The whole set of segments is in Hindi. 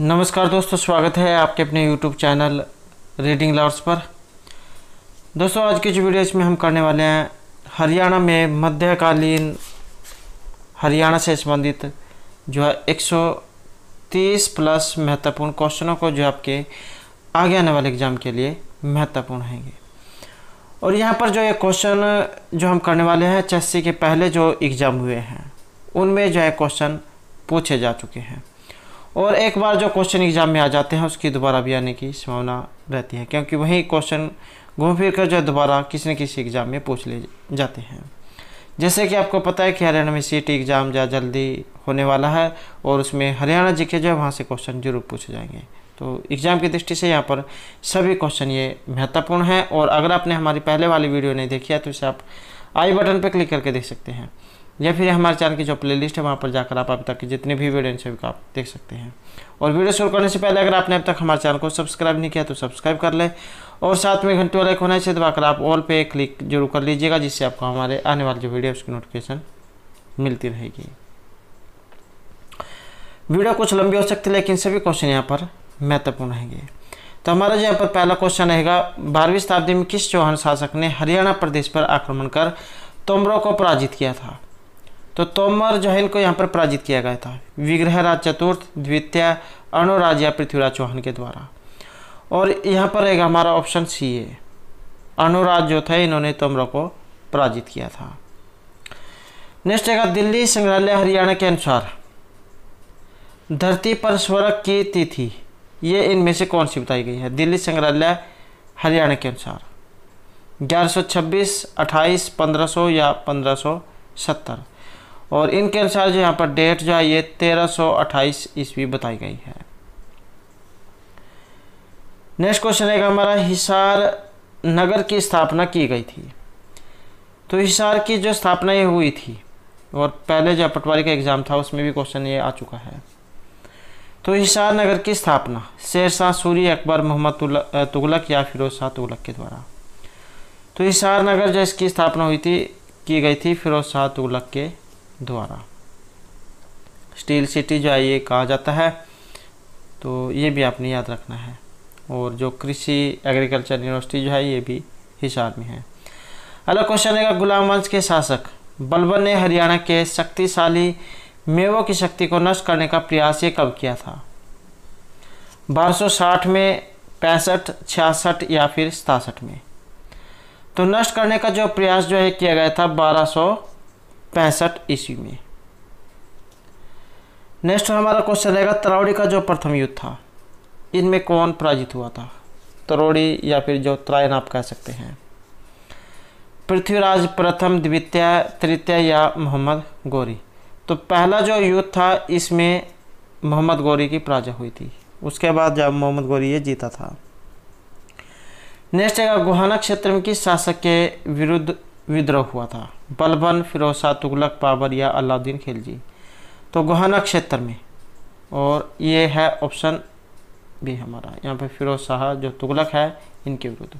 नमस्कार दोस्तों स्वागत है आपके अपने यूट्यूब चैनल रीडिंग लवर्स पर दोस्तों आज की जो वीडियो इसमें हम करने वाले हैं हरियाणा में मध्यकालीन हरियाणा से संबंधित जो है 130 प्लस महत्वपूर्ण क्वेश्चनों को जो आपके आगे आने वाले एग्जाम के लिए महत्वपूर्ण हैंगे और यहाँ पर जो ये क्वेश्चन जो हम करने वाले हैं चेस्सी के पहले जो एग्ज़ाम हुए हैं उनमें जो है क्वेश्चन पूछे जा चुके हैं और एक बार जो क्वेश्चन एग्जाम में आ जाते हैं उसकी दोबारा भी आने की संभावना रहती है क्योंकि वही क्वेश्चन घूम फिर कर जो दोबारा किसी न किसी एग्ज़ाम में पूछ ले जाते हैं जैसे कि आपको पता है कि हरियाणा में सी एग्ज़ाम ज़्यादा जल्दी होने वाला है और उसमें हरियाणा जी के जो है वहाँ से क्वेश्चन जरूर पूछे जाएंगे तो एग्ज़ाम की दृष्टि से यहाँ पर सभी क्वेश्चन ये महत्वपूर्ण हैं और अगर आपने हमारी पहले वाली वीडियो नहीं देखी है तो इसे आप आई बटन पर क्लिक करके देख सकते हैं या फिर हमारे चैनल की जो प्लेलिस्ट है वहाँ पर जाकर आप अभी तक के जितने भी वीडियो हैं आप देख सकते हैं और वीडियो शुरू करने से पहले अगर आपने अब तक हमारे चैनल को सब्सक्राइब नहीं किया तो सब्सक्राइब कर लें और साथ में घंटे वाला होना इसे दबाकर आप ऑल पे क्लिक जरूर कर लीजिएगा जिससे आपको हमारे आने वाले जो वीडियो उसकी नोटिफिकेशन मिलती रहेगी वीडियो कुछ लंबी हो सकती है लेकिन सभी क्वेश्चन यहाँ पर महत्वपूर्ण रहेंगे तो हमारा जो यहाँ पर पहला क्वेश्चन रहेगा बारहवीं शताब्दी में किस चौहान शासक ने हरियाणा प्रदेश पर आक्रमण कर तोमरों को पराजित किया था तो तोमर जहल को यहाँ पर पराजित किया गया था विग्रहराज चतुर्थ द्वितीय अणुराज या पृथ्वीराज चौहान के द्वारा और यहाँ पर रहेगा हमारा ऑप्शन सी ए अणुराज जो थे इन्होंने तोमर को पराजित किया था नेक्स्ट रहेगा दिल्ली संग्रहालय हरियाणा के अनुसार धरती पर स्वर्ग की तिथि ये इनमें से कौन सी बताई गई है दिल्ली संग्रहालय हरियाणा के अनुसार 1126, 28, 1500 या सत्तर और इनके अनुसार जो यहाँ पर डेट जो है ये तेरह सौ ईस्वी बताई गई है नेक्स्ट क्वेश्चन है हमारा हिसार नगर की स्थापना की गई थी तो हिसार की जो स्थापना ये हुई थी और पहले जो पटवारी का एग्ज़ाम था उसमें भी क्वेश्चन ये आ चुका है तो हिसार नगर की स्थापना शेरशाह सूरी अकबर मोहम्मद तुगलक या फिरोज शाह तुगलक के द्वारा तो हिसार नगर जो इसकी स्थापना हुई थी की गई थी फिरोज शाह तुगलक के द्वारा स्टील सिटी जो है ये कहा जाता है तो ये भी आपने याद रखना है और जो कृषि एग्रीकल्चर यूनिवर्सिटी जो है ये भी हिसार में है अगला क्वेश्चन है गुलाम वंश के शासक बलबर ने हरियाणा के शक्तिशाली मेवों की शक्ति को नष्ट करने का प्रयास ये कब किया था 1260 में पैंसठ छियासठ या फिर सतासठ में तो नष्ट करने का जो प्रयास जो है किया गया था पैंसठ ईस्वी में नेक्स्ट हमारा क्वेश्चन रहेगा तरावड़ी का जो प्रथम युद्ध था इनमें कौन पराजित हुआ था तरोड़ी या फिर जो त्रायन आप कह सकते हैं पृथ्वीराज प्रथम द्वितीय तृतीय या मोहम्मद गौरी तो पहला जो युद्ध था इसमें मोहम्मद गौरी की पराजय हुई थी उसके बाद जब मोहम्मद गौरी ये जीता था नेक्स्ट है गुहाना क्षेत्र में किस शासक के विरुद्ध विद्रोह हुआ था बलबन फिरोज शाह तुगलक बाबर या अलाउद्दीन खिलजी तो गोहाना क्षेत्र में और ये है ऑप्शन भी हमारा यहाँ पे फिरोज शाह जो तुगलक है इनके विरुद्ध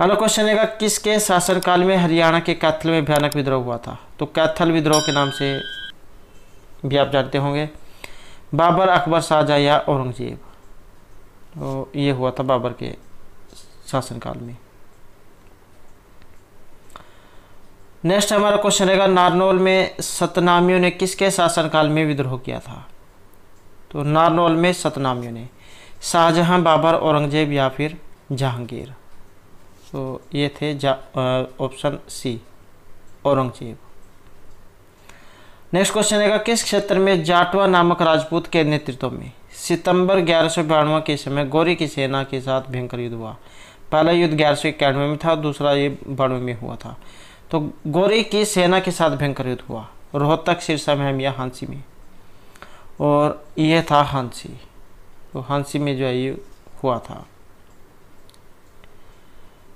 अगला क्वेश्चन है किसके शासनकाल में हरियाणा के कैथल में भयानक विद्रोह हुआ था तो कैथल विद्रोह के नाम से भी आप जानते होंगे बाबर अकबर शाहजहा औरंगजेब तो ये हुआ था बाबर के शासनकाल में नेक्स्ट हमारा क्वेश्चन रहेगा नारनौल में सतनामियों ने किसके शासनकाल में विद्रोह किया था तो नारनौल में सतनामियों ने शाहजहां बाबर औरंगजेब या फिर जहांगीर तो ये थे option C Aurangzeb next question रहेगा किस क्षेत्र में जाटवा नामक राजपूत के नेतृत्व में सितंबर ग्यारह के समय गौरी की सेना के साथ भयंकर युद्ध हुआ पहला युद्ध ग्यारह में था दूसरा ये बानवे में हुआ था तो गौरी की सेना के साथ भयंकर युद्ध हुआ रोहतक सिरसा में यह हांसी में और यह था हांसी तो हांसी में जो है ये हुआ था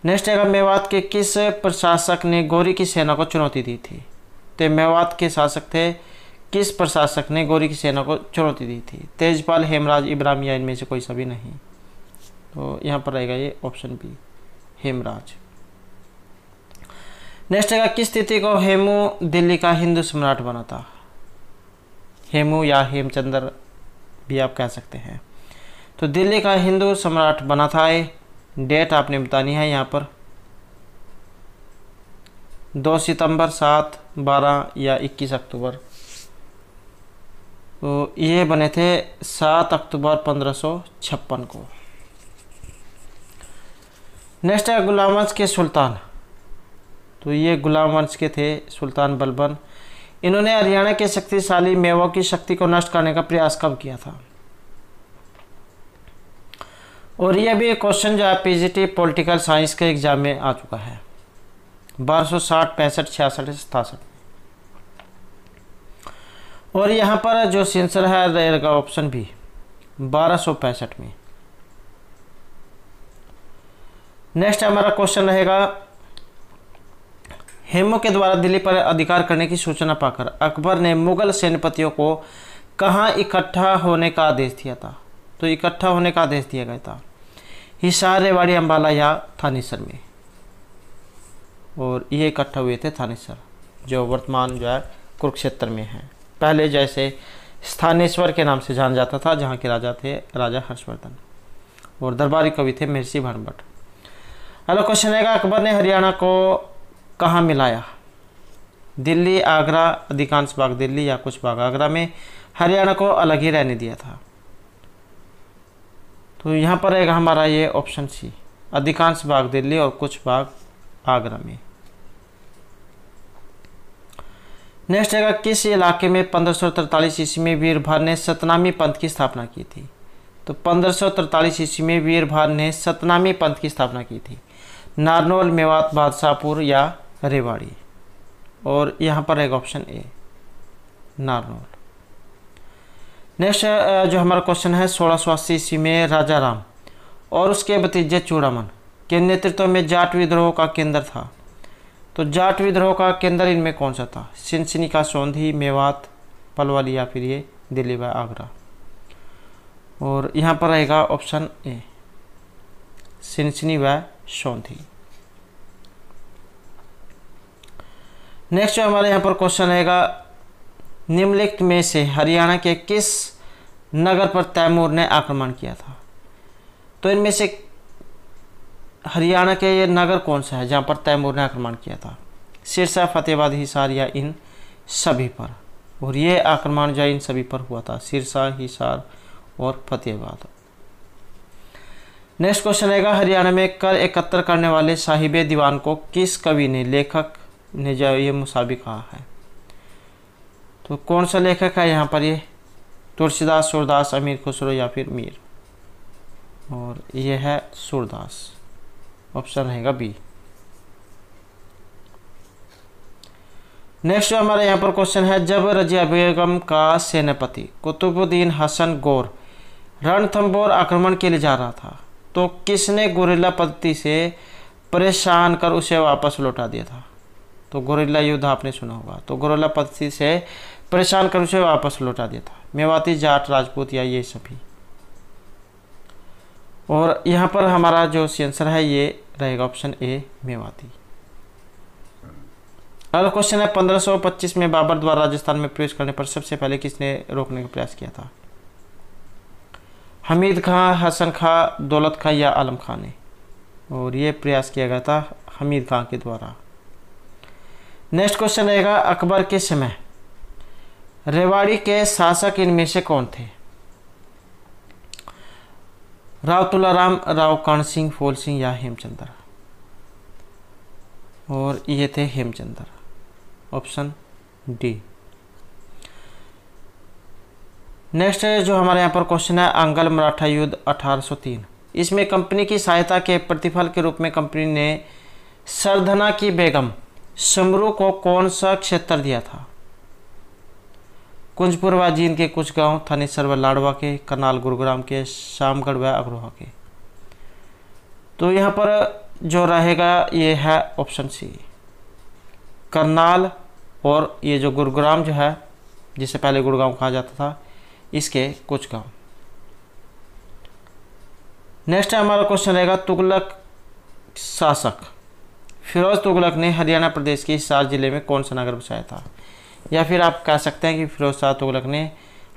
नेक्स्ट है मेवात के किस प्रशासक ने गौरी की सेना को चुनौती दी थी तो मेवात के शासक थे किस प्रशासक ने गौरी की सेना को चुनौती दी थी तेजपाल हेमराज इब्राहिम या इनमें से कोई सभी नहीं तो यहाँ पर रहेगा ये ऑप्शन बी हेमराज नेक्स्ट है किस तिथि को हेमू दिल्ली का हिंदू सम्राट बना था हेमू या हेमचंद्र भी आप कह सकते हैं तो दिल्ली का हिंदू सम्राट बना था डेट आपने बतानी है यहाँ पर दो सितंबर सात बारह या इक्कीस अक्टूबर तो ये बने थे सात अक्टूबर पंद्रह सौ छप्पन को नेक्स्ट है गुलामज के सुल्तान तो ये गुलाम वंश के थे सुल्तान बलबन इन्होंने हरियाणा के शक्तिशाली मेवा की शक्ति को नष्ट करने का प्रयास कब किया था और यह भी एक क्वेश्चन जो है पीजीटी पॉलिटिकल साइंस के एग्जाम में आ चुका है बारह सौ साठ पैंसठ छियासठ सतासठ और यहाँ पर जो सेंसर है रहेगा ऑप्शन भी बारह सौ पैंसठ में नेक्स्ट हमारा क्वेश्चन रहेगा हेमू के द्वारा दिल्ली पर अधिकार करने की सूचना पाकर अकबर ने मुगल सेनापतियों को कहाँ इकट्ठा होने का आदेश दिया था तो इकट्ठा होने का आदेश दिया गया था हिसार रेवाड़ी अम्बाला या थानेसर में और ये इकट्ठा हुए थे थानेसर जो वर्तमान जो है कुरुक्षेत्र में है पहले जैसे स्थानेश्वर के नाम से जाना जाता था जहाँ के राजा थे राजा हर्षवर्धन और दरबारी कवि थे मिर्सी भरमठ अगला क्वेश्चन है अकबर ने हरियाणा को कहाँ मिलाया दिल्ली आगरा अधिकांश भाग दिल्ली या कुछ भाग आगरा में हरियाणा को अलग ही रहने दिया था तो यहाँ पर रहेगा हमारा ये ऑप्शन सी अधिकांश भाग दिल्ली और कुछ भाग आगरा में नेक्स्ट रहेगा किस इलाके में पंद्रह सौ ईस्वी में वीरभार ने सतनामी पंथ की स्थापना की थी तो पंद्रह सौ ईस्वी में वीरभार ने सतनामी पंथ की स्थापना की थी नारनौल मेवात बादशाहपुर या रेवाड़ी और यहाँ पर रहेगा ऑप्शन ए नारनौल नेक्स्ट जो हमारा क्वेश्चन है सोलह सौ अस्सी ईस्वी में राजा राम और उसके भतीजे चूड़ामन के नेतृत्व में जाट विद्रोह का केंद्र था तो जाट विद्रोह का केंद्र इनमें कौन सा था सिंसिनी का सौंधी मेवात पलवाली या फिर ये दिल्ली व आगरा और यहाँ पर रहेगा ऑप्शन ए सिंसिनी व सौंधी नेक्स्ट जो हमारे यहाँ पर क्वेश्चन रहेगा निम्नलिखित में से हरियाणा के किस नगर पर तैमूर ने आक्रमण किया था तो इनमें से हरियाणा के ये नगर कौन सा है जहाँ पर तैमूर ने आक्रमण किया था सिरसा फतेहबाद हिसार या इन सभी पर और ये आक्रमण जो इन सभी पर हुआ था सिरसा हिसार और फतेहबाद नेक्स्ट क्वेश्चन रहेगा हरियाणा में कर एकत्र करने वाले साहिब दीवान को किस कवि ने लेखक ने जो ये मुसाबी कहा है तो कौन सा लेखक है यहाँ पर ये तुलसीदास सूरदास अमीर खुसरो या फिर मीर और ये है सूरदास ऑप्शन रहेगा बी नेक्स्ट हमारे यहाँ पर क्वेश्चन है जब रजिया बेगम का सेनापति कुतुबुद्दीन हसन गौर रणथम्बोर आक्रमण के लिए जा रहा था तो किसने गुरिल्ला पद्धति से परेशान कर उसे वापस लौटा दिया था तो गोरिल्ला युद्ध आपने सुना होगा तो गोरिल्ला पद्धति से परेशान कर उसे वापस लौटा दिया था मेवाती जाट राजपूत या ये सभी और यहाँ पर हमारा जो आंसर है ये रहेगा ऑप्शन ए मेवाती अगला क्वेश्चन है 1525 में बाबर द्वारा राजस्थान में प्रवेश करने पर सबसे पहले किसने रोकने का प्रयास किया था हमीद खां हसन खां दौलत खां या आलम खां ने और ये प्रयास किया गया था हमीद खां के द्वारा नेक्स्ट क्वेश्चन रहेगा अकबर के समय रेवाड़ी के शासक इनमें से कौन थे राव तुलाराम राव कर्ण सिंह फोल सिंह या हेमचंद्र और ये थे हेमचंद्र ऑप्शन डी नेक्स्ट जो हमारे यहाँ पर क्वेश्चन है आंगल मराठा युद्ध 1803 इसमें कंपनी की सहायता के प्रतिफल के रूप में कंपनी ने सरधना की बेगम समरू को कौन सा क्षेत्र दिया था कुंजपुरवा जींद के कुछ गांव थानेसर व लाडवा के करनाल गुरुग्राम के शामगढ़ व अग्रोहा के तो यहां पर जो रहेगा ये है ऑप्शन सी करनाल और ये जो गुरुग्राम जो है जिसे पहले गुड़गांव कहा जाता था इसके कुछ गांव नेक्स्ट हमारा क्वेश्चन रहेगा तुगलक शासक फिरोज़ तुगलक ने हरियाणा प्रदेश के हिसार ज़िले में कौन सा नगर बसाया था या फिर आप कह सकते हैं कि फिरोज शाह तुगलक ने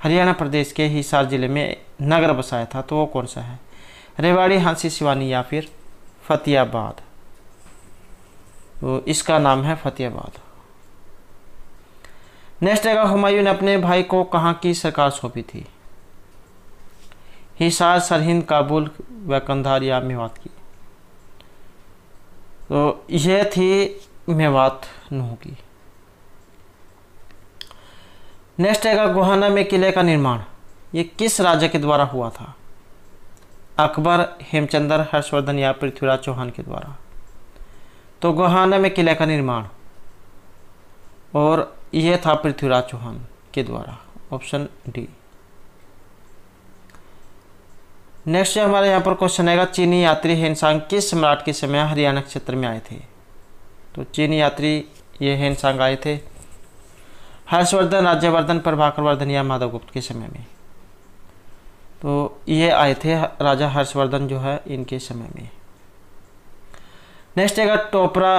हरियाणा प्रदेश के हिसार ज़िले में नगर बसाया था तो वो कौन सा है रेवाड़ी हांसी शिवानी या फिर फतेहाबाद तो इसका नाम है फतेहाबाद नेक्स्ट आएगा हुमायूं ने अपने भाई को कहाँ की सरकार सौंपी थी हिसार सरहिंद काबुल व कंधार या मेवात की तो यह थी मेवात नूह की नेक्स्ट आएगा गोहाना में किले का निर्माण ये किस राजा के द्वारा हुआ था अकबर हेमचंदर हर्षवर्धन या पृथ्वीराज चौहान के द्वारा तो गुहाना में किले का निर्माण और यह था पृथ्वीराज चौहान के द्वारा ऑप्शन डी नेक्स्ट हमारे यहाँ पर क्वेश्चन आएगा चीनी यात्री हेनसांग किस सम्राट के समय हरियाणा क्षेत्र में आए थे तो चीनी यात्री ये हेनसांग आए थे हर्षवर्धन राज्यवर्धन प्रभाकरवर्धन या माधव गुप्त के समय में तो ये आए थे राजा हर्षवर्धन जो है इनके समय में नेक्स्ट आएगा टोपरा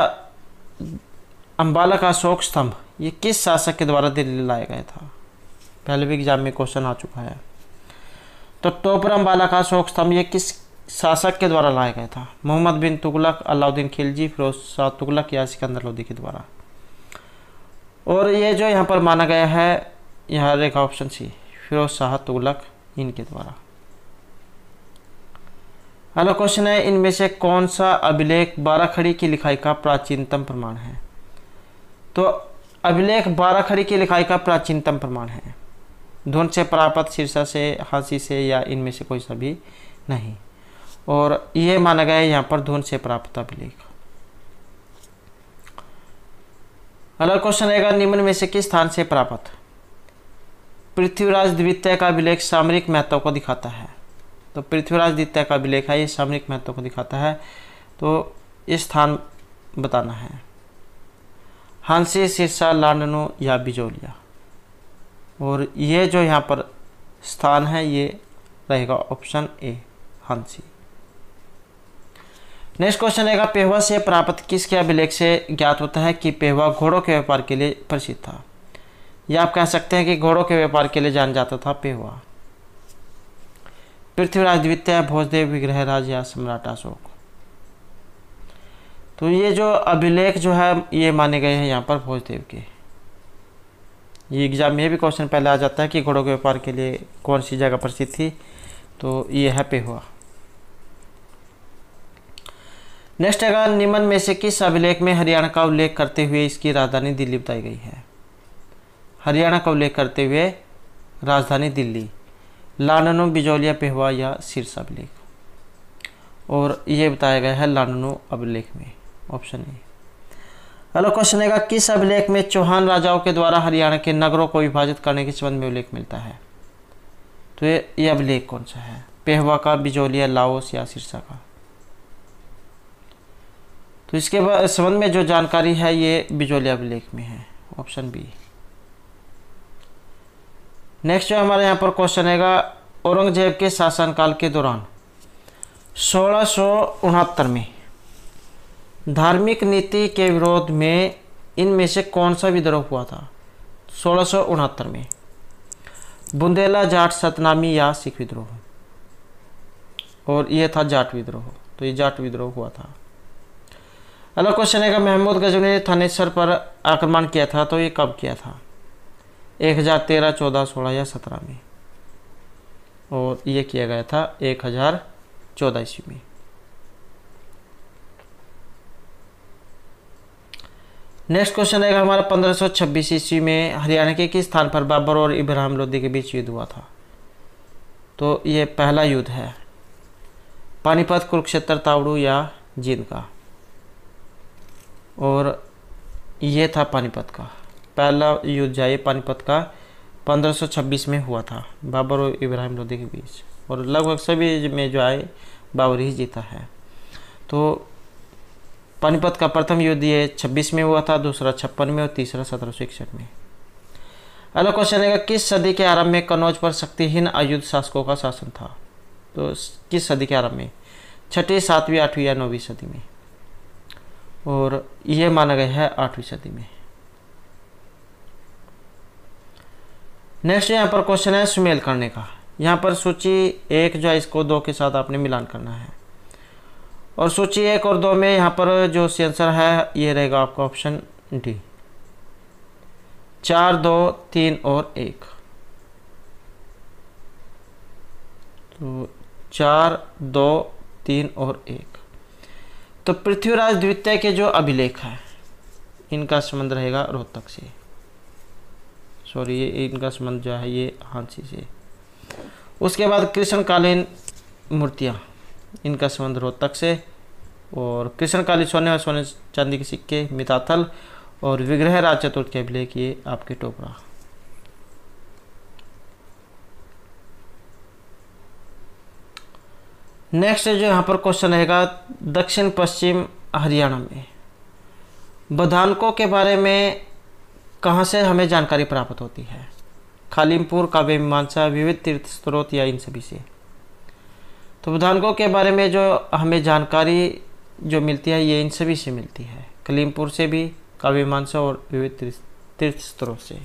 अम्बाला का शोक स्तंभ ये किस शासक के द्वारा दिल्ली लाया गया था पहले भी एग्जाम में क्वेश्चन आ चुका है तो टोपरम बाला का अशोक स्तंभ ये किस शासक के द्वारा लाया गया था मोहम्मद बिन तुगलक अलाउद्दीन खिलजी फिरोज शाह तुगलक या सिकंदर लोदी के द्वारा और ये जो यहाँ पर माना गया है यहाँ रेखा ऑप्शन सी फिरोज शाह तुगलक इनके द्वारा अगला क्वेश्चन है इनमें से कौन सा अभिलेख बाराखड़ी की लिखाई का प्राचीनतम प्रमाण है तो अभिलेख बाराखड़ी की लिखाई का प्राचीनतम प्रमाण है धुन से प्राप्त शीर्षा से हंसी से या इनमें से कोई सभी नहीं और यह माना गया है यहाँ पर धुन से प्राप्त अभिलेख अगला क्वेश्चन रहेगा निम्न में से किस स्थान से प्राप्त पृथ्वीराज द्वितीय का अभिलेख सामरिक महत्व को दिखाता है तो पृथ्वीराज द्वितीय का अभिलेख है ये सामरिक महत्व को दिखाता है तो ये स्थान बताना है हंसी सिरसा लांडनो या बिजोलिया और ये जो यहाँ पर स्थान है ये रहेगा ऑप्शन ए हंसी नेक्स्ट क्वेश्चन रहेगा पेहवा से प्राप्त किसके अभिलेख से ज्ञात होता है कि पेहवा घोड़ों के व्यापार के लिए प्रसिद्ध था या आप कह सकते हैं कि घोड़ों के व्यापार के लिए जाना जाता था पेहवा पृथ्वीराज द्वितीय भोजदेव विग्रहराज या सम्राट अशोक तो ये जो अभिलेख जो है ये माने गए हैं यहाँ पर भोजदेव के ये एग्ज़ाम में भी क्वेश्चन पहले आ जाता है कि घोड़ों के व्यापार के लिए कौन सी जगह प्रसिद्ध थी तो ये है पे हुआ नेक्स्ट है निम्न में से किस अभिलेख में हरियाणा का उल्लेख करते हुए इसकी राजधानी दिल्ली बताई गई है हरियाणा का उल्लेख करते हुए राजधानी दिल्ली लाननो बिजौलिया पेहवा या शीर्ष अभिलेख और ये बताया गया है लाननो अभिलेख में ऑप्शन ए अगला क्वेश्चन है किस अभिलेख में चौहान राजाओं के द्वारा हरियाणा के नगरों को विभाजित करने के संबंध में उल्लेख मिलता है तो ये ये अभिलेख कौन सा है पेहवा का बिजोलिया लाओस या सिरसा का तो इसके संबंध में जो जानकारी है ये बिजोलिया अभिलेख में है ऑप्शन बी नेक्स्ट जो हमारे यहाँ पर क्वेश्चन है औरंगजेब के शासनकाल के दौरान सोलह में धार्मिक नीति के विरोध में इनमें से कौन सा विद्रोह हुआ था सोलह में बुंदेला जाट सतनामी या सिख विद्रोह और यह था जाट विद्रोह तो ये जाट विद्रोह हुआ था अगला क्वेश्चन है कि महमूद गज ने थानेश्वर पर आक्रमण किया था तो ये कब किया था 1013, 14, 16 या 17 में और ये किया गया था 1014 ईस्वी में नेक्स्ट क्वेश्चन रहेगा हमारा पंद्रह सौ छब्बीस ईस्वी में हरियाणा के किस स्थान पर बाबर और इब्राहिम लोदी के बीच युद्ध हुआ था तो ये पहला युद्ध है पानीपत कुरुक्षेत्र तावड़ू या जींद का और ये था पानीपत का पहला युद्ध है पानीपत का 1526 में हुआ था बाबर और इब्राहिम लोदी के बीच और लगभग सभी में जो आए बाबर ही जीता है तो पानीपत का प्रथम युद्ध ये छब्बीस में हुआ था दूसरा छप्पन में और तीसरा सत्रह सौ इकसठ में अगला क्वेश्चन है किस सदी के आरंभ में कन्नौज पर शक्तिहीन अयुद्ध शासकों का शासन था तो किस सदी के आरंभ में छठी सातवीं आठवीं या नौवीं सदी में और यह माना गया है आठवीं सदी में नेक्स्ट यहाँ पर क्वेश्चन है सुमेल करने का यहाँ पर सूची एक जो है इसको दो के साथ आपने मिलान करना है और सूची एक और दो में यहाँ पर जो सी आंसर है ये रहेगा आपका ऑप्शन डी चार दो तीन और एक तो चार दो तीन और एक तो पृथ्वीराज द्वितीय के जो अभिलेख है इनका संबंध रहेगा रोहतक से सॉरी ये इनका संबंध जो है ये हांसी से उसके बाद कृष्णकालीन मूर्तियाँ इनका संबंध रोहतक से और कृष्ण काली सोने और सोने चांदी के सिक्के मिताथल और विग्रह राज चतुर्थ के अभिलेख ये आपके टोपरा नेक्स्ट जो यहाँ पर क्वेश्चन रहेगा दक्षिण पश्चिम हरियाणा में बधानकों के बारे में कहाँ से हमें जानकारी प्राप्त होती है खालिमपुर काव्य मीमांसा विविध तीर्थ स्त्रोत या इन सभी से तो विधानकों के बारे में जो हमें जानकारी जो मिलती है ये इन सभी से मिलती है कलीमपुर से भी काव्य मानसा और विविध तीर्थ स्तरों से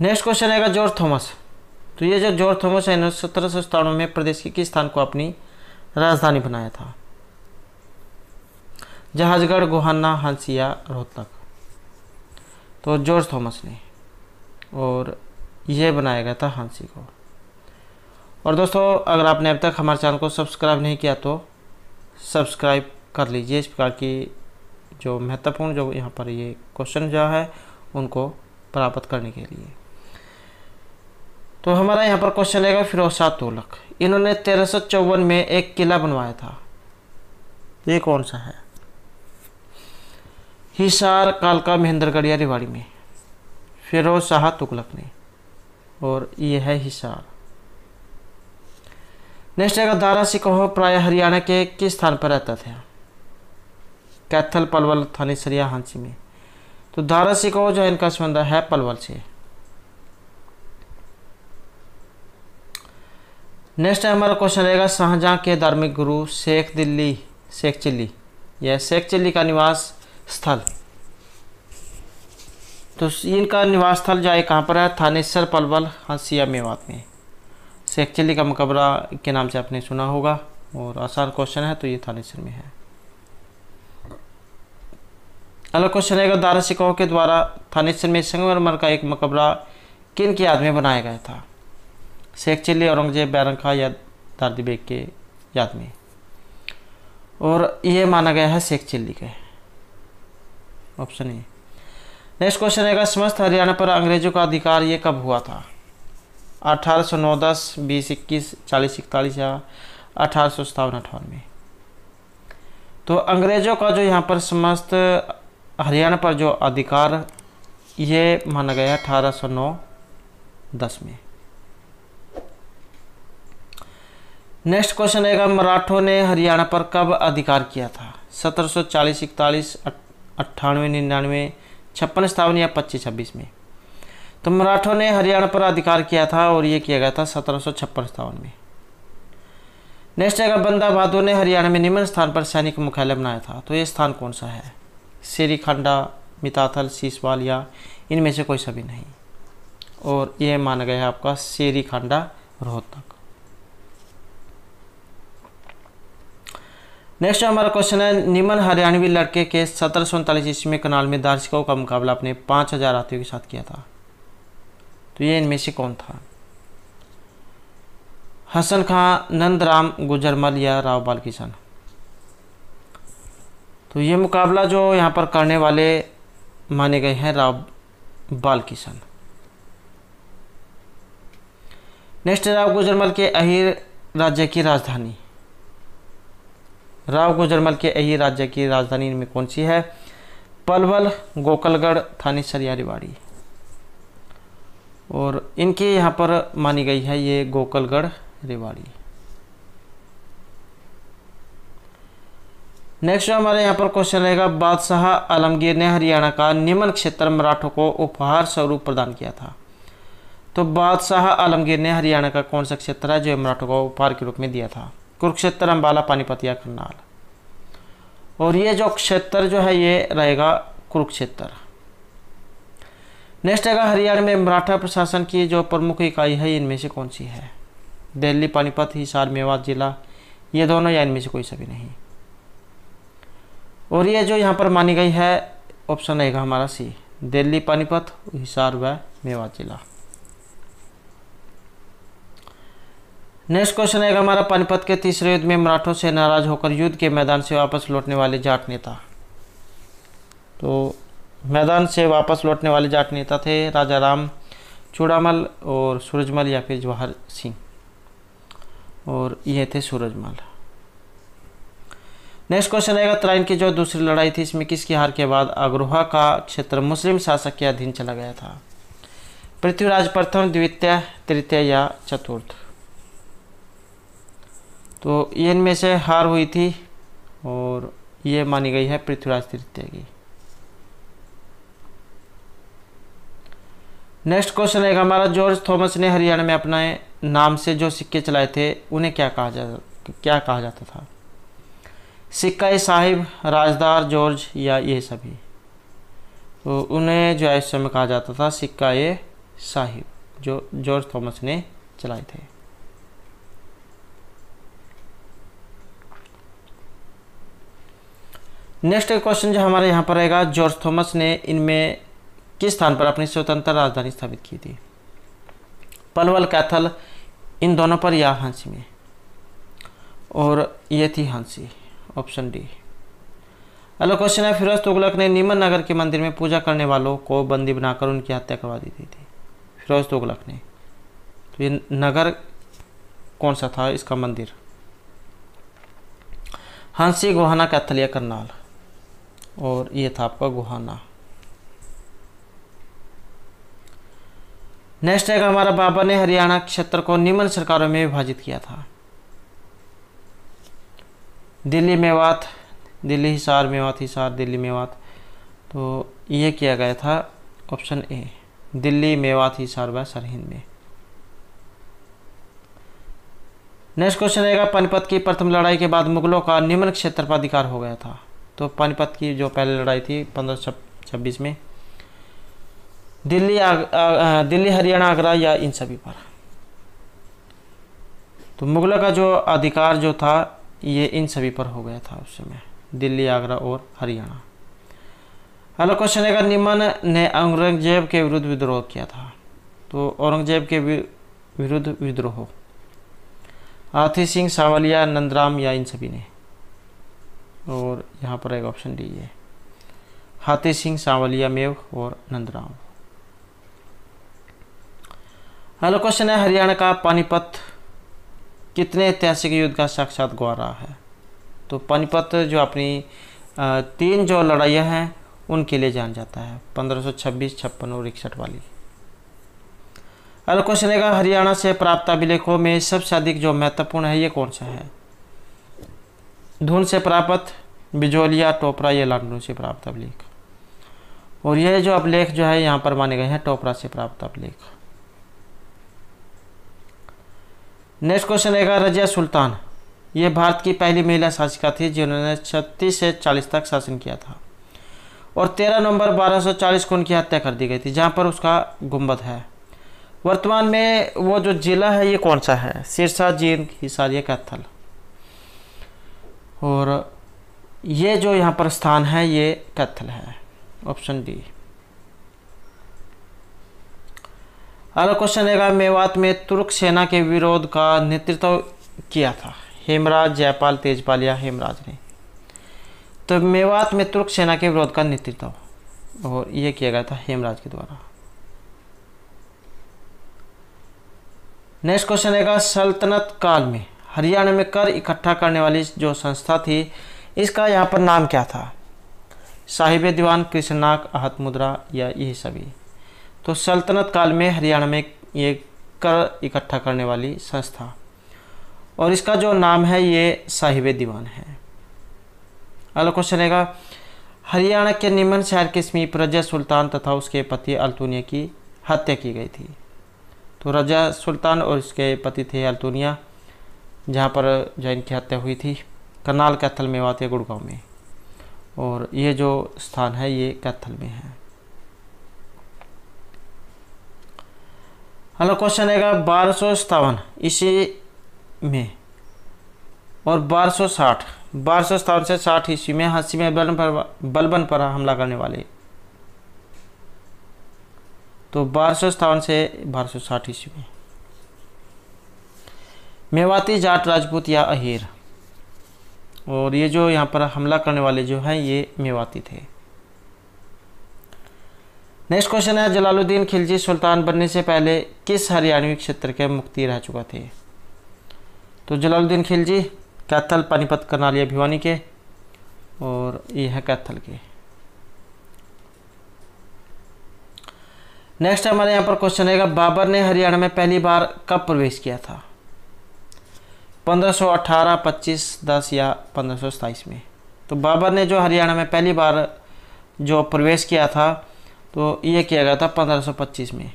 नेक्स्ट क्वेश्चन आएगा जॉर्ज थॉमस तो ये जो जॉर्ज थॉमस है सत्रह सौ सतानवे में प्रदेश के किस स्थान को अपनी राजधानी बनाया था जहाजगढ़ गोहाना हंसिया रोहतक तो जॉर्ज थॉमस ने और यह बनाया गया था हंसी को और दोस्तों अगर आपने अब तक हमारे चैनल को सब्सक्राइब नहीं किया तो सब्सक्राइब कर लीजिए इस प्रकार की जो महत्वपूर्ण जो यहाँ पर ये क्वेश्चन जो है उनको प्राप्त करने के लिए तो हमारा यहाँ पर क्वेश्चन रहेगा फिरोज शाह इन्होंने तेरह में एक किला बनवाया था ये कौन सा है हिसार कालका महेंद्रगढ़िया रिवाड़ी में फिरोज शाह तुगलक ने और ये है हिसार नेक्स्ट आएगा दारा सिकोह प्राय हरियाणा के किस स्थान पर रहता था कैथल पलवल थानेसरिया हांसी में तो दारा सिकोह जो है इनका संबंध है पलवल से नेक्स्ट हमारा क्वेश्चन रहेगा शाहजहाँ के धार्मिक गुरु शेख दिल्ली शेख चिल्ली यह शेख चिल्ली का निवास स्थल तो इनका निवास स्थल जो है कहाँ पर है थानेसर पलवल हंसिया मेवात में सेक्चुअली का मकबरा के नाम से आपने सुना होगा और आसान क्वेश्चन है तो ये थानेसर में है अगला क्वेश्चन है दारा शिकाओं के द्वारा थानेसर में संगमरमर का एक मकबरा किन की याद में बनाया गया था शेख चिल्ली औरंगजेब बैरन खा या दादी बेग के याद में और यह माना गया है शेख चिल्ली के ऑप्शन ए नेक्स्ट क्वेश्चन है समस्त हरियाणा पर अंग्रेजों का अधिकार ये कब हुआ था अठारह सौ नौ दस बीस इक्कीस चालीस इकतालीस या अठारह सौ सतावन अठानवे तो अंग्रेज़ों का जो यहाँ पर समस्त हरियाणा पर जो अधिकार ये माना गया अठारह सौ नौ दस में नेक्स्ट क्वेश्चन रहेगा मराठों ने हरियाणा पर कब अधिकार किया था सत्रह सौ चालीस इकतालीस अट्ठानवे निन्यानवे छप्पन सतावन या पच्चीस छब्बीस में तो मराठों ने हरियाणा पर अधिकार किया था और ये किया गया था सत्रह सौ छप्पन में नेक्स्ट है बंदा बहादुर ने हरियाणा में निम्न स्थान पर सैनिक मुख्यालय बनाया था तो ये स्थान कौन सा है सेरीखंडा मिताथल सीसवाल या इनमें से कोई सभी नहीं और यह माना गया है आपका सेरीखंडा रोहतक नेक्स्ट हमारा क्वेश्चन है निम्न हरियाणवी लड़के के सत्रह सौ ईस्वी में कनाल में दार्शिकों का मुकाबला अपने पाँच हजार हाथियों के साथ किया था तो ये इनमें से कौन था हसन खां नंदराम गुजरमल या राव बाल किशन तो ये मुकाबला जो यहाँ पर करने वाले माने गए हैं राव बाल किशन नेक्स्ट राव गुजरमल के अहिर राज्य की राजधानी राव गुजरमल के अहिर राज्य की राजधानी इनमें कौन सी है पलवल गोकलगढ़ थानेसर या रिवाड़ी और इनके यहाँ पर मानी गई है ये गोकलगढ़ रेवाड़ी नेक्स्ट हमारे यहाँ पर क्वेश्चन रहेगा बादशाह आलमगीर ने हरियाणा का निम्न क्षेत्र मराठों को उपहार स्वरूप प्रदान किया था तो बादशाह आलमगीर ने हरियाणा का कौन सा क्षेत्र है जो मराठों को उपहार के रूप में दिया था कुरुक्षेत्र अम्बाला पानीपत या करनाल और ये जो क्षेत्र जो है ये रहेगा कुरुक्षेत्र नेक्स्ट आएगा हरियाणा में मराठा प्रशासन की जो प्रमुख इकाई है इनमें से कौन सी है दिल्ली पानीपत हिसार मेवात जिला ये दोनों या इनमें से कोई सभी नहीं और ये जो यहाँ पर मानी गई है ऑप्शन आएगा हमारा सी दिल्ली पानीपत हिसार व मेवात जिला नेक्स्ट क्वेश्चन आएगा हमारा पानीपत के तीसरे युद्ध में मराठों से नाराज होकर युद्ध के मैदान से वापस लौटने वाले जाट नेता तो मैदान से वापस लौटने वाले जाट नेता थे राजा राम चूड़ामल और सूरजमल या फिर जवाहर सिंह और ये थे सूरजमल नेक्स्ट क्वेश्चन आएगा त्राइन की जो दूसरी लड़ाई थी इसमें किसकी हार के बाद अग्रोहा का क्षेत्र मुस्लिम शासक के अधीन चला गया था पृथ्वीराज प्रथम द्वितीय तृतीय या चतुर्थ तो इनमें से हार हुई थी और ये मानी गई है पृथ्वीराज तृतीय की नेक्स्ट क्वेश्चन है हमारा जॉर्ज थॉमस ने हरियाणा में अपने नाम से जो सिक्के चलाए थे उन्हें क्या कहा जाता क्या कहा जाता था सिक्का साहिब राजदार जॉर्ज या ये सभी तो उन्हें जो है इस समय कहा जाता था सिक्का ए साहिब जो जॉर्ज थॉमस ने चलाए थे नेक्स्ट क्वेश्चन जो हमारे यहाँ पर रहेगा जॉर्ज थॉमस ने इनमें किस स्थान पर अपनी स्वतंत्र राजधानी स्थापित की थी पलवल कैथल इन दोनों पर या हांसी में और ये थी हांसी ऑप्शन डी अगला क्वेश्चन है फिरोज तुगलक ने नीमन नगर के मंदिर में पूजा करने वालों को बंदी बनाकर उनकी हत्या करवा दी थी फिरोज तुगलक ने तो ये नगर कौन सा था इसका मंदिर हांसी गुहाना कैथलिया करनाल और ये था आपका गुहाना नेक्स्ट है हमारा बाबर ने हरियाणा क्षेत्र को निम्न सरकारों में विभाजित किया था दिल्ली मेवात दिल्ली हिसार मेवात हिसार दिल्ली मेवात तो ये किया गया था ऑप्शन ए दिल्ली मेवात हिसार व सरहिंद में नेक्स्ट क्वेश्चन रहेगा पानीपत की प्रथम लड़ाई के बाद मुगलों का निम्न क्षेत्र पर अधिकार हो गया था तो पानीपत की जो पहली लड़ाई थी पंद्रह छब्बीस में दिल्ली दिल्ली हरियाणा आगरा या इन सभी पर तो मुगलों का जो अधिकार जो था ये इन सभी पर हो गया था उस समय दिल्ली आगरा और हरियाणा अगला क्वेश्चन है निमन ने औरंगजेब के विरुद्ध विद्रोह किया था तो औरंगजेब के विरुद्ध विद्रोह हाथी सिंह सावलिया नंदराम या इन सभी ने और यहाँ पर एक ऑप्शन डी है हाथी सिंह सांवलिया मेव और नंदराम हेलो क्वेश्चन है हरियाणा का पानीपत कितने ऐतिहासिक युद्ध का साक्षात रहा है तो पानीपत जो अपनी तीन जो लड़ाइयाँ हैं उनके लिए जान जाता है 1526, छप्पन और इकसठ वाली अगला क्वेश्चन है हरियाणा से प्राप्त अभिलेखों में सबसे अधिक जो महत्वपूर्ण है ये कौन सा है धुन से प्राप्त बिजोलिया टोपरा ये लांडू से प्राप्त अभिलेख और यह जो अभिलेख जो है यहाँ पर माने गए हैं टोपरा से प्राप्त अभिलेख नेक्स्ट क्वेश्चन रहेगा रजिया सुल्तान ये भारत की पहली महिला शासिका थी जिन्होंने छत्तीस से चालीस तक शासन किया था और 13 नवंबर 1240 को उनकी हत्या कर दी गई थी जहाँ पर उसका गुम्बद है वर्तमान में वो जो जिला है ये कौन सा है सिरसा जींद ये कैथल और ये जो यहाँ पर स्थान है ये कैथल है ऑप्शन डी अगला क्वेश्चन रहेगा मेवात में तुर्क सेना के विरोध का नेतृत्व किया था हेमराज जयपाल तेजपाल या हेमराज ने तो मेवात में तुर्क सेना के विरोध का नेतृत्व और यह किया गया था हेमराज के द्वारा नेक्स्ट क्वेश्चन रहेगा सल्तनत काल में हरियाणा में कर इकट्ठा करने वाली जो संस्था थी इसका यहाँ पर नाम क्या था साहिब दीवान कृष्णनाक अहत मुद्रा या यही सभी तो सल्तनत काल में हरियाणा में ये कर इकट्ठा करने वाली संस्था और इसका जो नाम है ये साहिब दीवान है अगला क्वेश्चन रहेगा हरियाणा के निमन शहर के समीप रजा सुल्तान तथा उसके पति अल्तुनिया की हत्या की गई थी तो रजा सुल्तान और उसके पति थे अल्तुनिया जहाँ पर जो इनकी हत्या हुई थी करनाल कैथल मेवाते गुड़गांव में और ये जो स्थान है ये कैथल में है हेलो क्वेश्चन आएगा बारह सौ सतावन इसी में और बारह सौ साठ बारह सौ सतावन से साठ ईस्वी में हंसी हाँ, में बलबन पर बलबन पर हमला करने वाले तो बारह सौ सतावन से बारह सौ साठ ईस्वी में मेवाती जाट राजपूत या अहीर और ये जो यहाँ पर हमला करने वाले जो हैं ये मेवाती थे नेक्स्ट क्वेश्चन है जलालुद्दीन खिलजी सुल्तान बनने से पहले किस हरियाणवी क्षेत्र के मुक्ति रह चुका थे तो जलालुद्दीन खिलजी कैथल पानीपत करनाली भिवानी के और ये है कैथल के नेक्स्ट हमारे यहाँ पर क्वेश्चन आएगा बाबर ने हरियाणा में पहली बार कब प्रवेश किया था 1518, 25, 10 या पंद्रह में तो बाबर ने जो हरियाणा में पहली बार जो प्रवेश किया था तो ये किया गया था 1525 में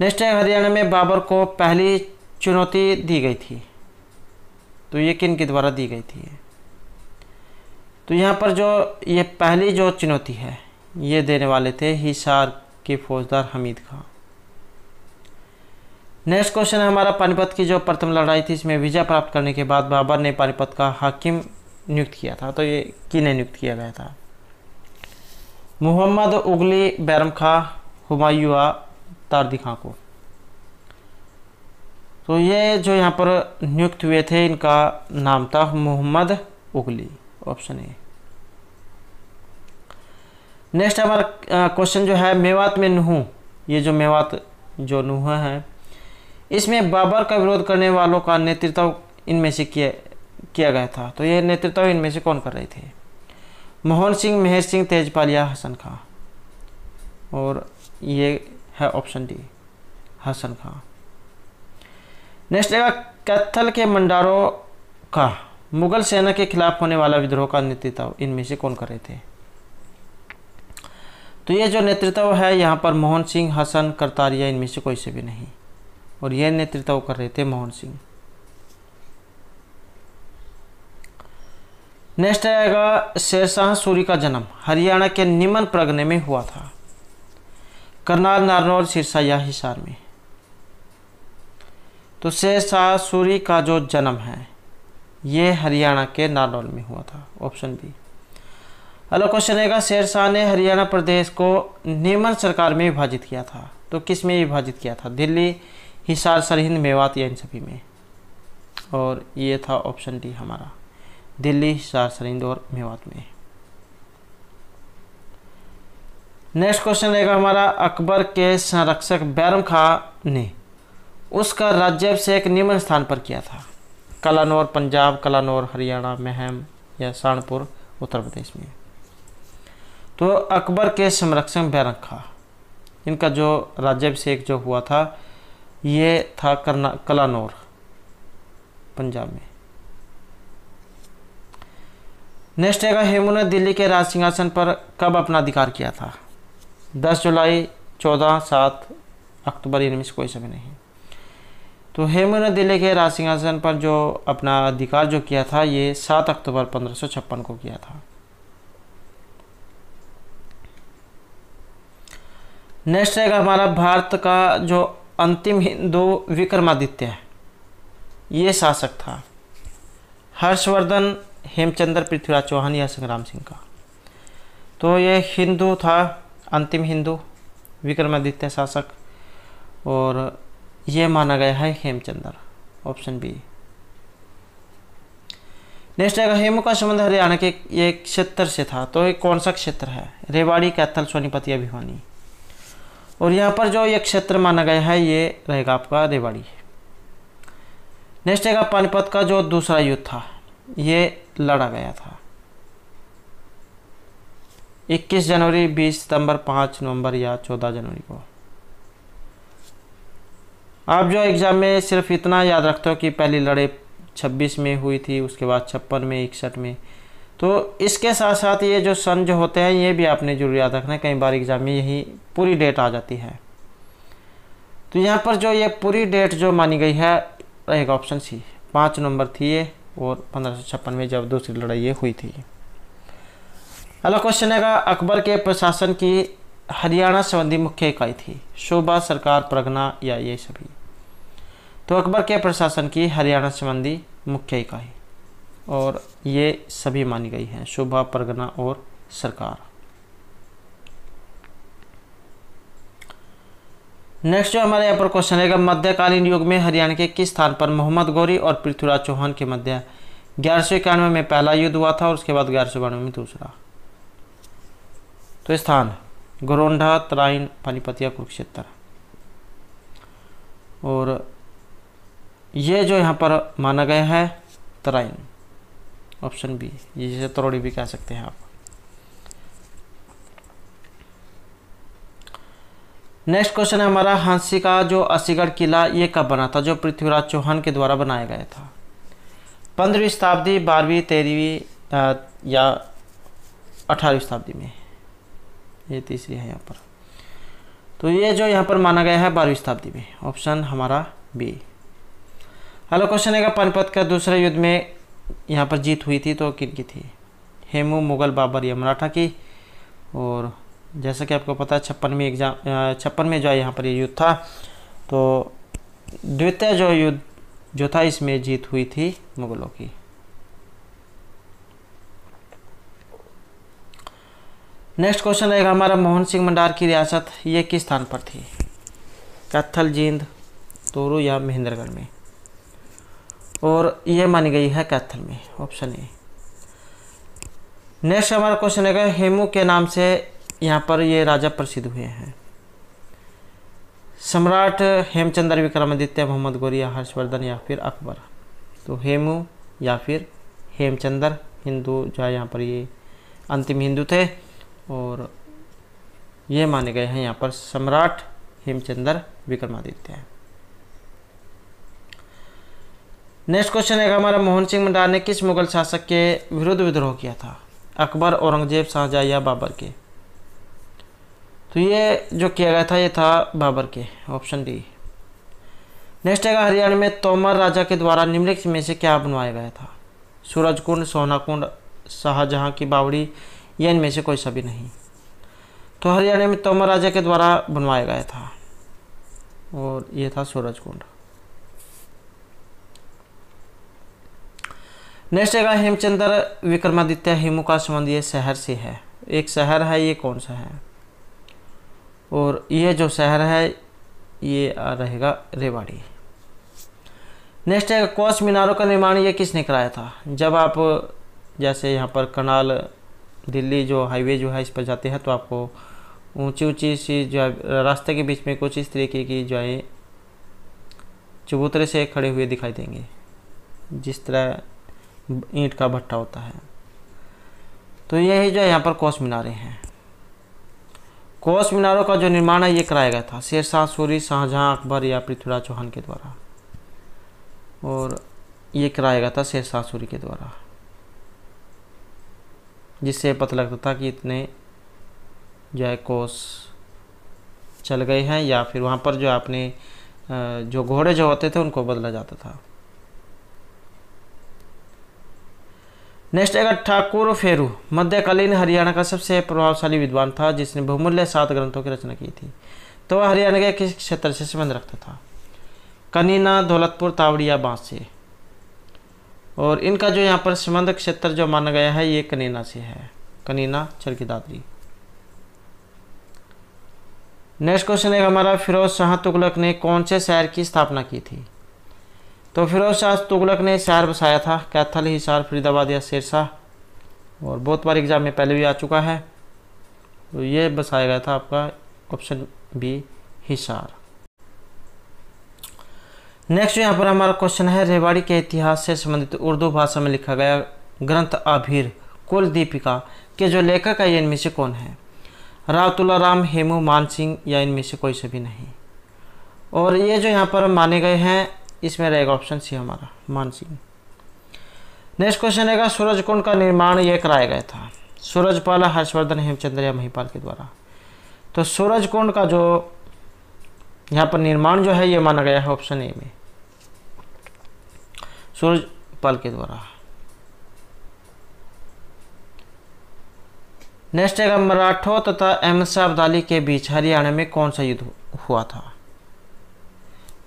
नेक्स्ट है हरियाणा में बाबर को पहली चुनौती दी गई थी तो ये किन के द्वारा दी गई थी तो यहाँ पर जो ये पहली जो चुनौती है ये देने वाले थे हिसार के फौजदार हमीद खां नेक्स्ट क्वेश्चन है हमारा पानीपत की जो प्रथम लड़ाई थी इसमें विजय प्राप्त करने के बाद बाबर ने पानीपत का हाकिम नियुक्त किया था तो ये किन्हें नियुक्त किया गया था मोहम्मद उगली बैरम खां हमायूँ तारदी खां को तो ये जो यहाँ पर नियुक्त हुए थे इनका नाम था मोहम्मद उगली ऑप्शन ए नेक्स्ट हमारा क्वेश्चन जो है मेवात में नुह ये जो मेवात जो नुह है इसमें बाबर का विरोध करने वालों का नेतृत्व इनमें से किया किया गया था तो ये नेतृत्व इनमें से कौन कर रहे थे मोहन सिंह महेश सिंह तेजपालिया हसन खां और ये है option D Hasan Khan next लेगा कैथल के मंडारों का मुगल सेना के खिलाफ होने वाला विद्रोह का नेतृत्व इनमें से कौन कर रहे थे तो ये जो नेतृत्व है यहाँ पर मोहन सिंह हसन करतारिया इनमें से कोई से भी नहीं और ये नेतृत्व कर रहे थे मोहन सिंह नेक्स्ट आएगा शेरशाह सूरी का जन्म हरियाणा के निमन प्रगने में हुआ था करनाल नारनौल सिरसा या हिसार में तो शेरशाह सूरी का जो जन्म है ये हरियाणा के नारनौल में हुआ था ऑप्शन बी अगला क्वेश्चन आएगा शेरशाह ने हरियाणा प्रदेश को निमन सरकार में विभाजित किया था तो किस में विभाजित किया था दिल्ली हिसार सरहिंद मेवात या इन सभी में और ये था ऑप्शन डी हमारा दिल्ली हिसार सरिंद और मेवात में नेक्स्ट क्वेश्चन रहेगा हमारा अकबर के संरक्षक बैरम खां ने उसका राज्याभिषेक निम्न स्थान पर किया था कलानौर पंजाब कलानौर हरियाणा महम या सहारनपुर उत्तर प्रदेश में तो अकबर के संरक्षक बैरम खां इनका जो राज्याभिषेक जो हुआ था ये था करना कलानौर पंजाब में नेक्स्ट है हेमू ने दिल्ली के राज सिंहासन पर कब अपना अधिकार किया था 10 जुलाई 14 सात अक्टूबर इनमें से कोई समय नहीं तो हेमू ने दिल्ली के राज सिंहासन पर जो अपना अधिकार जो किया था ये 7 अक्टूबर पंद्रह को किया था नेक्स्ट रहेगा हमारा भारत का जो अंतिम हिंदू विक्रमादित्य है ये शासक था हर्षवर्धन हेमचंद्र पृथ्वीराज चौहान या संग्राम सिंह का तो ये हिंदू था अंतिम हिंदू विक्रमादित्य शासक और ये माना गया है हेमचंद्र ऑप्शन बी नेक्स्ट आएगा हेमू का संबंध हरियाणा के एक क्षेत्र से था तो ये कौन सा क्षेत्र है रेवाड़ी कैथल सोनीपत या भिवानी और यहाँ पर जो ये क्षेत्र माना गया है ये रहेगा आपका रेवाड़ी नेक्स्ट आएगा पानीपत का जो दूसरा युद्ध था ये लड़ा गया था 21 जनवरी 20 सितंबर 5 नवंबर या 14 जनवरी को आप जो एग्ज़ाम में सिर्फ इतना याद रखते हो कि पहली लड़ाई 26 में हुई थी उसके बाद छप्पन में इकसठ में तो इसके साथ साथ ये जो सन जो होते हैं ये भी आपने जरूर याद रखना है कई बार एग्ज़ाम में यही पूरी डेट आ जाती है तो यहाँ पर जो ये पूरी डेट जो मानी गई है रहेगा ऑप्शन सी पाँच नंबर थी ये और पंद्रह में जब दूसरी लड़ाई ये हुई थी अगला क्वेश्चन है अकबर के प्रशासन की हरियाणा संबंधी मुख्य इकाई थी शोभा सरकार प्रगना या ये सभी तो अकबर के प्रशासन की हरियाणा संबंधी मुख्य इकाई और ये सभी मानी गई हैं शोभा प्रगना और सरकार नेक्स्ट जो हमारे यहाँ पर क्वेश्चन रहेगा मध्यकालीन युग में हरियाणा के किस स्थान पर मोहम्मद गौरी और पृथ्वीराज चौहान के मध्य ग्यारह सौ इक्यानवे में पहला युद्ध हुआ था और उसके बाद ग्यारह सौ बानवे में दूसरा तो स्थान गोरोंडा तराइन पानीपत या कुरुक्षेत्र और ये जो यहाँ पर माना गया है तराइन ऑप्शन बी जिसे तरोड़ी भी कह सकते हैं आप नेक्स्ट क्वेश्चन है हमारा हंसी का जो असीगढ़ किला ये कब बना था जो पृथ्वीराज चौहान के द्वारा बनाया गया था पंद्रहवीं शताब्दी बारहवीं तेरहवीं या अठारहवीं शताब्दी में ये तीसरी है यहाँ पर तो ये जो यहाँ पर माना गया है बारहवीं शताब्दी में ऑप्शन हमारा बी हेलो क्वेश्चन है पानीपत का दूसरे युद्ध में यहाँ पर जीत हुई थी तो किन की थी हेमू मुगल बाबर या मराठा की और जैसा कि आपको पता है छप्पनवीं एग्जाम छप्पन में जो है यहाँ पर ये यह युद्ध था तो द्वितीय जो युद्ध जो था इसमें जीत हुई थी मुगलों की नेक्स्ट क्वेश्चन रहेगा हमारा मोहन सिंह मंडार की रियासत ये किस स्थान पर थी कत्थल जींद तोरू या महेंद्रगढ़ में और ये मानी गई है कैथल में ऑप्शन ए नेक्स्ट हमारा क्वेश्चन है हेमू के नाम से यहाँ पर ये राजा प्रसिद्ध हुए हैं सम्राट हेमचंद्र विक्रमादित्य मोहम्मद गोरिया हर्षवर्धन या फिर अकबर तो हेमू या फिर हेमचंद्र हिंदू जो है यहाँ पर ये अंतिम हिंदू थे और ये माने गए हैं यहाँ पर सम्राट हेमचंद्र विक्रमादित्य नेक्स्ट क्वेश्चन है हमारा मोहन सिंह मंडार ने किस मुगल शासक के विरुद्ध विद्रोह किया था अकबर औरंगजेब शाहजहाँ या बाबर के तो ये जो किया गया था ये था बाबर के ऑप्शन डी नेक्स्ट आएगा हरियाणा में तोमर राजा के द्वारा निम्नलिखित में से क्या बनवाया गया था सूरज कुंड सोना कुंड शाहजहाँ की बावड़ी या इनमें से कोई सभी नहीं तो हरियाणा में तोमर राजा के द्वारा बनवाया गया था और ये था सूरज कुंड नेक्स्ट आएगा हेमचंद्र विक्रमादित्य हेमू का संबंध ये शहर से है एक शहर है ये कौन सा है और यह जो शहर है ये रहेगा रेवाड़ी नेक्स्ट है कोस मीनारों का निर्माण ये किसने कराया था जब आप जैसे यहाँ पर कनाल दिल्ली जो हाईवे जो है इस पर जाते हैं तो आपको ऊंची ऊंची सी जो है रास्ते के बीच में कुछ इस तरीके की जो है चबूतरे से खड़े हुए दिखाई देंगे जिस तरह ईंट का भट्टा होता है तो यही जो है यहाँ पर कोस मीनारे हैं कोस मीनारों का जो निर्माण है ये कराया गया था शेरशाह सूरी शाहजहाँ अकबर या पृथ्वीराज चौहान के द्वारा और ये कराया गया था शेरशाह सूरी के द्वारा जिससे पता लगता था कि इतने जो है कोस चल गए हैं या फिर वहाँ पर जो आपने जो घोड़े जो होते थे उनको बदला जाता था नेक्स्ट है ठाकुर फेरू मध्यकालीन हरियाणा का सबसे प्रभावशाली विद्वान था जिसने बहुमूल्य सात ग्रंथों की रचना की थी तो वह हरियाणा के किस क्षेत्र से संबंध रखता था कनीना दौलतपुर तावड़िया बांसे और इनका जो यहाँ पर संबंध क्षेत्र जो माना गया है ये कनीना से है कनीना चरकी दादरी नेक्स्ट क्वेश्चन है हमारा फिरोज शाह तुगलक ने कौन से शहर की स्थापना की थी तो फिरोज शाह तुगलक ने शहर बसाया था कैथल हिसार फरीदाबाद या शेरशाह और बहुत बार एग्ज़ाम में पहले भी आ चुका है तो ये बसाया गया था आपका ऑप्शन बी हिसार नेक्स्ट यहाँ पर हमारा क्वेश्चन है रेवाड़ी के इतिहास से संबंधित उर्दू भाषा में लिखा गया ग्रंथ आभिर कुल दीपिका के जो लेखक है ये इनमें से कौन है रावतुल्ला राम हेमू मान सिंह या इनमें से कोई सभी नहीं और ये जो यहाँ पर माने गए हैं इसमें रहेगा ऑप्शन सी हमारा मानसिंह नेक्स्ट क्वेश्चन रहेगा सूरज कुंड का निर्माण यह कराया गया था सूरज हर्षवर्धन हेमचंद्र या महिपाल के द्वारा तो सूरज कुंड का जो यहाँ पर निर्माण जो है ये माना गया है ऑप्शन ए में सूरज पाल के द्वारा नेक्स्ट है मराठों तथा अहमद शाह अब्दाली के बीच हरियाणा में कौन सा युद्ध हुआ था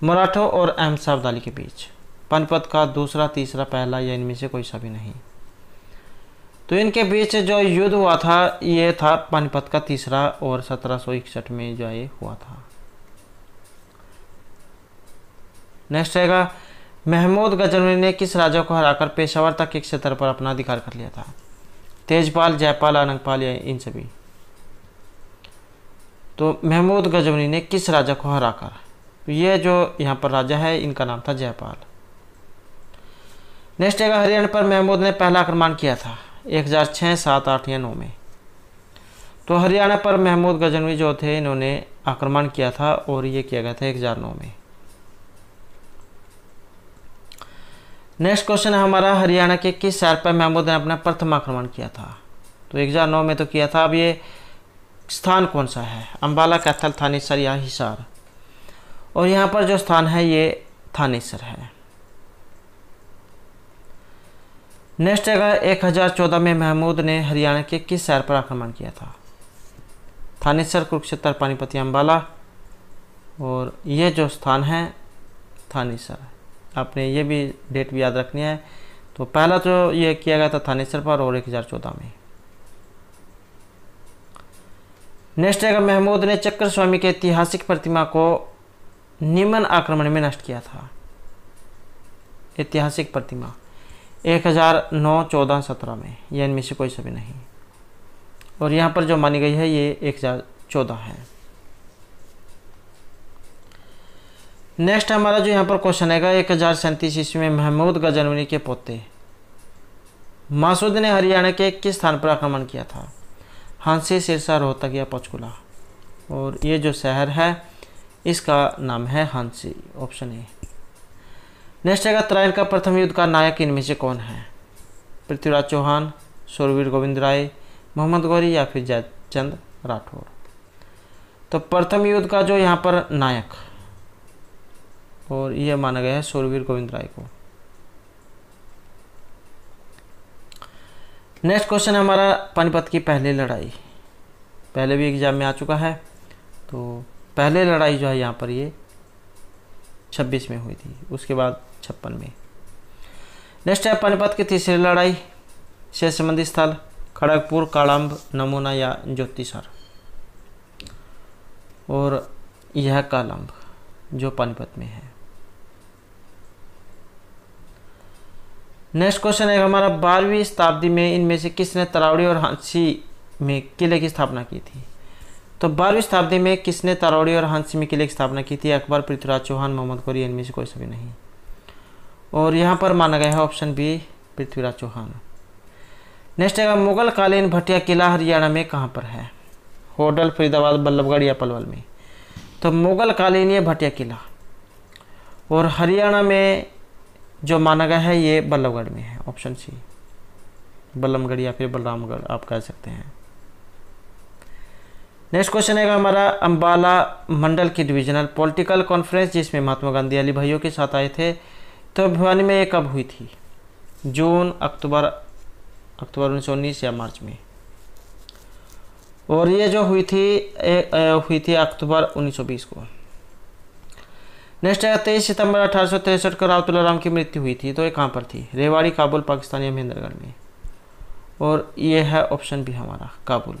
मराठों और अहमद अब्दाली के बीच पनपत का दूसरा तीसरा पहला या इनमें से कोई सा भी नहीं तो इनके बीच जो युद्ध हुआ था ये था पानीपत का तीसरा और सत्रह में जो ये हुआ था नेक्स्ट रहेगा महमूद गजनवी ने किस राजा को हराकर पेशावर तक एक क्षेत्र पर अपना अधिकार कर लिया था तेजपाल जयपाल आनंदपाल या इन सभी तो महमूद गजनवी ने किस राजा को हराकर तो ये जो यहाँ पर राजा है इनका नाम था जयपाल नेक्स्ट है हरियाणा पर महमूद ने पहला आक्रमण किया था एक हज़ार छः सात आठ या नौ में तो हरियाणा पर महमूद गजनवी जो थे इन्होंने आक्रमण किया था और ये किया गया था एक हज़ार नौ में नेक्स्ट क्वेश्चन है हमारा हरियाणा के किस शहर पर महमूद ने अपना प्रथम आक्रमण किया था तो एक हज़ार नौ में तो किया था अब ये स्थान कौन सा है अम्बाला कैथल थानेसर या हिसार और यहाँ पर जो स्थान है ये थानेसर है नेक्स्ट अगर 1014 में महमूद ने हरियाणा के किस शहर पर आक्रमण किया था थानेसर कुरुक्षेत्र पानीपति अम्बाला और ये जो स्थान है थानेसर आपने ये भी डेट भी याद रखनी है तो पहला तो ये किया गया था थानेसर पर और 1014 में नेक्स्ट अगर महमूद ने चक्र स्वामी के ऐतिहासिक प्रतिमा को निम्न आक्रमण में नष्ट किया था ऐतिहासिक प्रतिमा 1009 14 सत्रह में यह इनमें से कोई सभी नहीं और यहाँ पर जो मानी गई है ये एक हज़ार चौदह है नेक्स्ट हमारा जो यहाँ पर क्वेश्चन आएगा एक हज़ार सैंतीस ईस्वी में महमूद गजनवनी के पोते मासूद ने हरियाणा के किस स्थान पर आक्रमण किया था हांसी सिरसा रोहतक या पंचकुला और ये जो शहर है इसका नाम है हांसी ऑप्शन ए नेक्स्ट है त्रायन का प्रथम युद्ध का नायक इनमें से कौन है पृथ्वीराज चौहान सूरवीर गोविंद राय मोहम्मद गौरी या फिर जयचंद राठौर तो प्रथम युद्ध का जो यहाँ पर नायक और यह माना गया है सूरवीर गोविंद राय को नेक्स्ट क्वेश्चन है हमारा पानीपत की पहली लड़ाई पहले भी एग्जाम में आ चुका है तो पहले लड़ाई जो है यहाँ पर ये छब्बीस में हुई थी उसके बाद छप्पन में नेक्स्ट है पानीपत की तीसरी लड़ाई से संबंधित स्थल खड़गपुर कालम्ब नमूना या ज्योतिसर और यह कालम्ब जो पानीपत में है नेक्स्ट क्वेश्चन है हमारा बारहवीं शताब्दी में इनमें से किसने तरावड़ी और हांसी में किले की स्थापना की थी तो बारहवीं शताब्दी में किसने तारौड़ी और हांसिमी किले की स्थापना की थी अकबर पृथ्वीराज चौहान मोहम्मद गौरी इनमें से कोई सभी नहीं और यहाँ पर माना गया है option B Prithviraj Chauhan next है मुगल कालीन भटिया किला हरियाणा में कहाँ पर है होटल फरीदाबाद बल्लभगढ़ या पलवल में तो मुगल कालीन ये भटिया किला और हरियाणा में जो माना गया है ये बल्लभगढ़ में है ऑप्शन सी बल्लभगढ़ या फिर बलरामगढ़ आप कह सकते हैं नेक्स्ट क्वेश्चन है हमारा अम्बाला मंडल की डिविजनल पॉलिटिकल कॉन्फ्रेंस जिसमें महात्मा गांधी अली भाइयों के साथ आए थे तो भिवानी में कब हुई थी जून अक्टूबर अक्टूबर उन्नीस या मार्च में और ये जो हुई थी ए, ए, हुई थी अक्टूबर 1920 को नेक्स्ट है तेईस सितंबर अठारह को रावतुल्ला राम की मृत्यु हुई थी तो ये कहाँ पर थी रेवाड़ी काबुल पाकिस्तानी महेंद्रगढ़ में और ये है ऑप्शन भी हमारा काबुल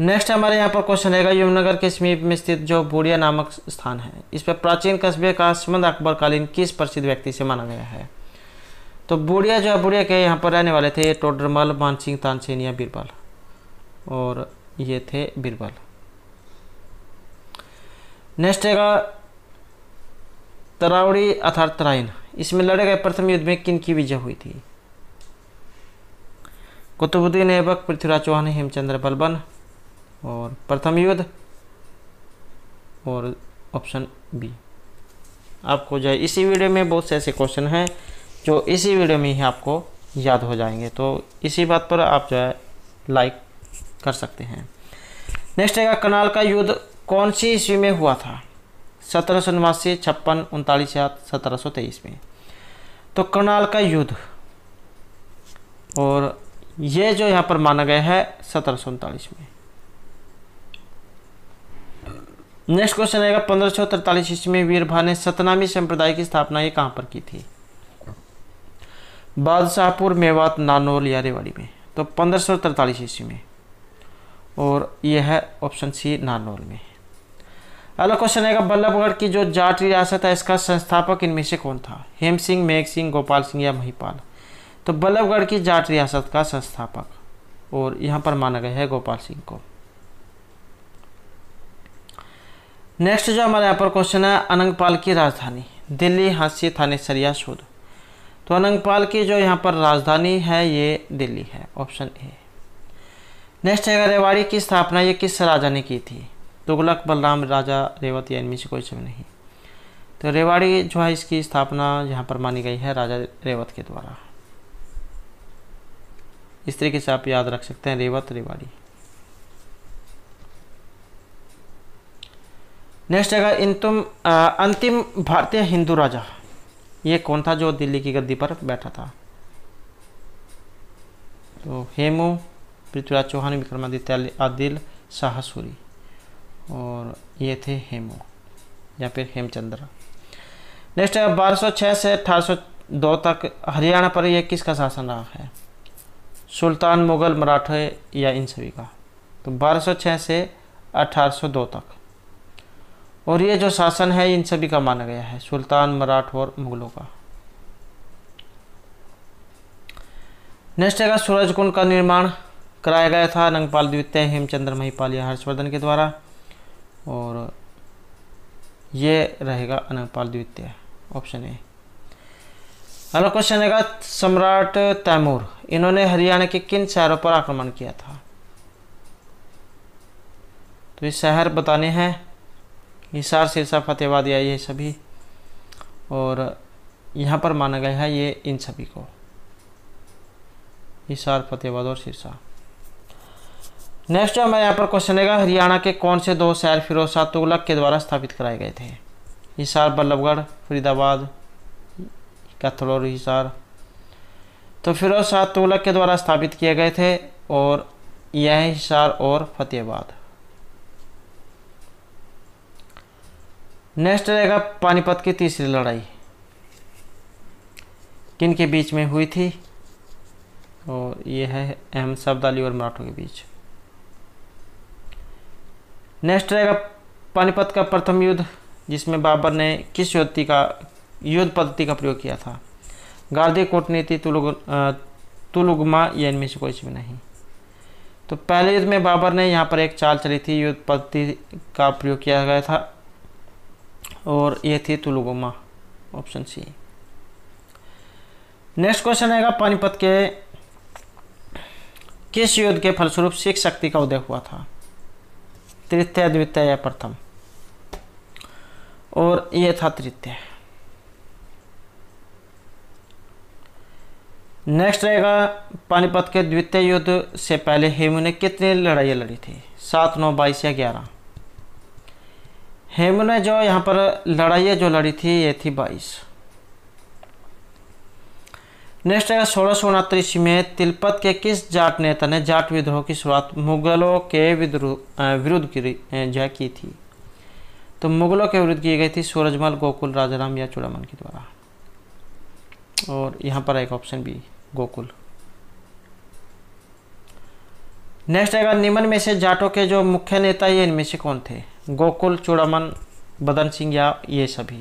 नेक्स्ट हमारे यहाँ पर क्वेश्चन रहेगा यमुनगर के समीप में स्थित जो बूढ़िया नामक स्थान है इस पर प्राचीन कस्बे का संबंध अकबर कालीन किस प्रसिद्ध व्यक्ति से माना गया है तो बूढ़िया जो है बूढ़िया के यहाँ पर रहने वाले थे टोडरमल मानसिंह तानसेन या बीरबल और ये थे बीरबल नेक्स्ट रहेगा तरावड़ी अर्थात तराइन इसमें लड़े गए प्रथम युद्ध में किन की विजय हुई थी कुतुबुद्दीन ऐबक पृथ्वीराज चौहान हेमचंद्र बलबन और प्रथम युद्ध और ऑप्शन बी आपको जो है इसी वीडियो में बहुत से ऐसे क्वेश्चन हैं जो इसी वीडियो में ही आपको याद हो जाएंगे तो इसी बात पर आप जो है लाइक कर सकते हैं नेक्स्ट है कनाल का युद्ध कौन सी ईस्वी में हुआ था सत्रह सौ नवासी छप्पन उनतालीस या सत्रह सौ तेईस में तो करनाल का युद्ध और ये जो यहाँ पर माना गया है सत्रह सौ उनतालीस में नेक्स्ट क्वेश्चन आएगा पंद्रह सौ तरतालीस ईस्वी में वीरभा ने सतनामी संप्रदाय की स्थापना ये कहाँ पर की थी बादशाहपुर मेवात नानोल या रेवाड़ी में तो पंद्रह सौ तरतालीस ईस्वी में और यह है ऑप्शन सी नानोल में अगला क्वेश्चन आएगा बल्लभगढ़ की जो जाट रियासत है इसका संस्थापक इनमें से कौन था हेम सिंह मेघ सिंह गोपाल सिंह या महिपाल तो बल्लभगढ़ की जाट रियासत का संस्थापक और यहाँ पर माना गया है गोपाल सिंह को नेक्स्ट जो हमारे यहाँ पर क्वेश्चन है अनंगपाल की राजधानी दिल्ली हाँसी थाने सरिया शोध तो अनंगपाल की जो यहाँ पर राजधानी है ये दिल्ली है ऑप्शन ए नेक्स्ट है रेवाड़ी की स्थापना ये किस राजा ने की थी तुगलक बलराम राजा रेवत या इनमें से कोई सब नहीं तो रेवाड़ी जो है इसकी स्थापना यहाँ पर मानी गई है राजा रेवत के द्वारा इस तरीके से आप याद रख सकते हैं रेवत रेवाड़ी नेक्स्ट आएगा इंतम अंतिम भारतीय हिंदू राजा ये कौन था जो दिल्ली की गद्दी पर बैठा था तो हेमू पृथ्वीराज चौहान विक्रमादित्य आदिल शाहसूरी और ये थे हेमू या फिर हेमचंद्र नेक्स्ट है छः से दो तक हरियाणा पर यह किसका शासन रहा है सुल्तान मुगल मराठे या इन सभी का तो छः से दो तक और ये जो शासन है इन सभी का माना गया है सुल्तान मराठों और मुगलों का नेक्स्ट है सूरज कुंड का निर्माण कराया गया था नंगपाल द्वितीय हेमचंद्र महिपाल या हर्षवर्धन के द्वारा और ये रहेगा अनंगपाल द्वितीय ऑप्शन ए अगला क्वेश्चन है सम्राट तैमूर इन्होंने हरियाणा के किन शहरों पर आक्रमण किया था तो ये शहर बताने हैं हिसार सिरसा फतेहबाद या ये सभी और यहाँ पर माना गया है ये इन सभी को हिसार फतेहबाद और सिरसा नेक्स्ट हमारे यहाँ पर क्वेश्चन रहेगा हरियाणा के कौन से दो शहर फिरोज शाह तुगलक के द्वारा स्थापित कराए गए थे हिसार बल्लभगढ़ फरीदाबाद और हिसार तो फिरोज शाह तुगलक के द्वारा स्थापित किए गए थे और यह हिसार और फतेहबाद नेक्स्ट रहेगा पानीपत की तीसरी लड़ाई किन के बीच में हुई थी और ये है अहम शब्दाली और मराठों के बीच नेक्स्ट रहेगा पानीपत का प्रथम युद्ध जिसमें बाबर ने किस युद्धि का युद्ध पद्धति का प्रयोग किया था गार्दी कूटनीति तुलुग तुलुगमा या इनमें से कोई भी नहीं तो पहले युद्ध में बाबर ने यहाँ पर एक चाल चली थी युद्ध पद्धति का प्रयोग किया गया था और ये थी Tulughma option C next question आएगा पानीपत के किस युद्ध के फलस्वरूप सिख शक्ति का उदय हुआ था तृतीय द्वितीय या प्रथम और ये था तृतीय नेक्स्ट रहेगा पानीपत के द्वितीय युद्ध से पहले हेमू ने कितनी लड़ाइयाँ लड़ी थी सात नौ बाईस या ग्यारह हेम ने जो यहाँ पर लड़ाई जो लड़ी थी ये थी बाईस नेक्स्ट है सोलह सौ उनतीस में तिलपत के किस जाट नेता ने जाट विद्रोह की शुरुआत मुगलों के विरुद्ध जय की थी तो मुगलों के विरुद्ध की गई थी सूरजमल गोकुल राजाराम या चूड़ामन के द्वारा और यहाँ पर एक ऑप्शन बी गोकुल नेक्स्ट आएगा निम्न में से जाटों के जो मुख्य नेता ये इनमें से कौन थे गोकुल चूड़ामन बदन सिंह या ये सभी